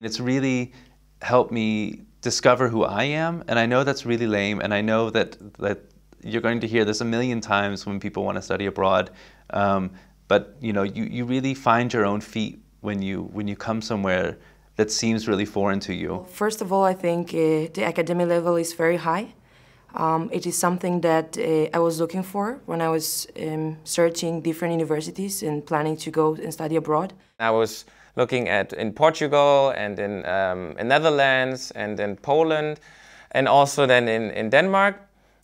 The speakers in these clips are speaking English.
It's really helped me discover who I am, and I know that's really lame, and I know that that you're going to hear this a million times when people want to study abroad. Um, but you know, you, you really find your own feet when you when you come somewhere that seems really foreign to you. First of all, I think uh, the academic level is very high. Um, it is something that uh, I was looking for when I was um, searching different universities and planning to go and study abroad. I was looking at in Portugal and in, um, in Netherlands and in Poland and also then in, in Denmark.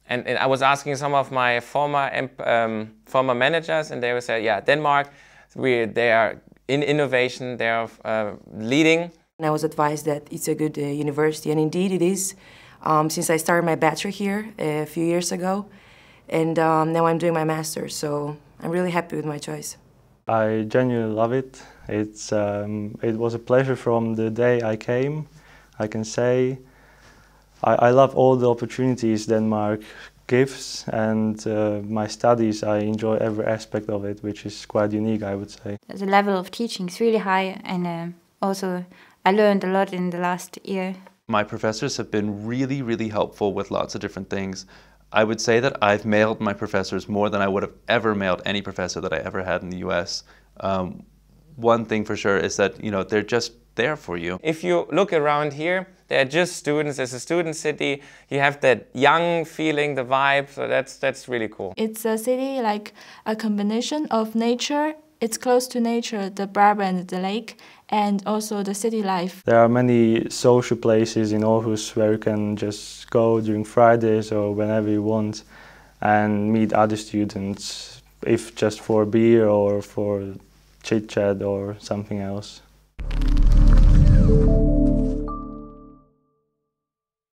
And, and I was asking some of my former um, former managers and they would say, yeah, Denmark, we, they are in innovation, they are uh, leading. And I was advised that it's a good uh, university and indeed it is um, since I started my bachelor here a few years ago, and um, now I'm doing my master, so I'm really happy with my choice. I genuinely love it. It's, um, it was a pleasure from the day I came. I can say I, I love all the opportunities Denmark gives and uh, my studies, I enjoy every aspect of it, which is quite unique, I would say. The level of teaching is really high and uh, also I learned a lot in the last year my professors have been really, really helpful with lots of different things. I would say that I've mailed my professors more than I would have ever mailed any professor that I ever had in the US. Um, one thing for sure is that, you know, they're just there for you. If you look around here, they're just students. It's a student city. You have that young feeling, the vibe. So that's that's really cool. It's a city like a combination of nature it's close to nature, the Brabant the lake, and also the city life. There are many social places in Aarhus where you can just go during Fridays or whenever you want and meet other students, if just for a beer or for chit-chat or something else.